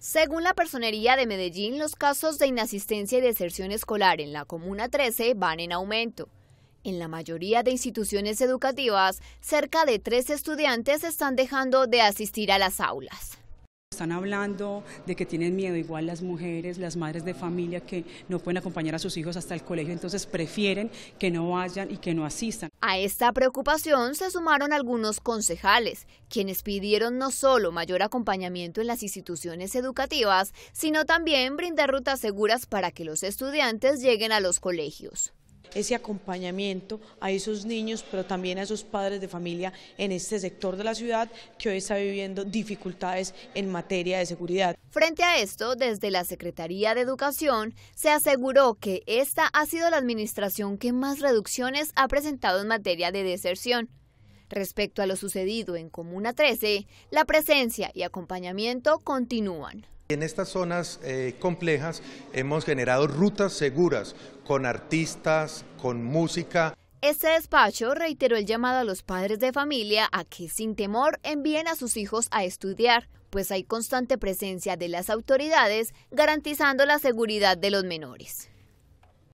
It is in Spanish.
Según la Personería de Medellín, los casos de inasistencia y deserción escolar en la Comuna 13 van en aumento. En la mayoría de instituciones educativas, cerca de tres estudiantes están dejando de asistir a las aulas están hablando de que tienen miedo, igual las mujeres, las madres de familia que no pueden acompañar a sus hijos hasta el colegio, entonces prefieren que no vayan y que no asistan. A esta preocupación se sumaron algunos concejales, quienes pidieron no solo mayor acompañamiento en las instituciones educativas, sino también brindar rutas seguras para que los estudiantes lleguen a los colegios ese acompañamiento a esos niños, pero también a esos padres de familia en este sector de la ciudad que hoy está viviendo dificultades en materia de seguridad. Frente a esto, desde la Secretaría de Educación se aseguró que esta ha sido la administración que más reducciones ha presentado en materia de deserción. Respecto a lo sucedido en Comuna 13, la presencia y acompañamiento continúan. En estas zonas eh, complejas hemos generado rutas seguras con artistas, con música. Este despacho reiteró el llamado a los padres de familia a que sin temor envíen a sus hijos a estudiar, pues hay constante presencia de las autoridades garantizando la seguridad de los menores.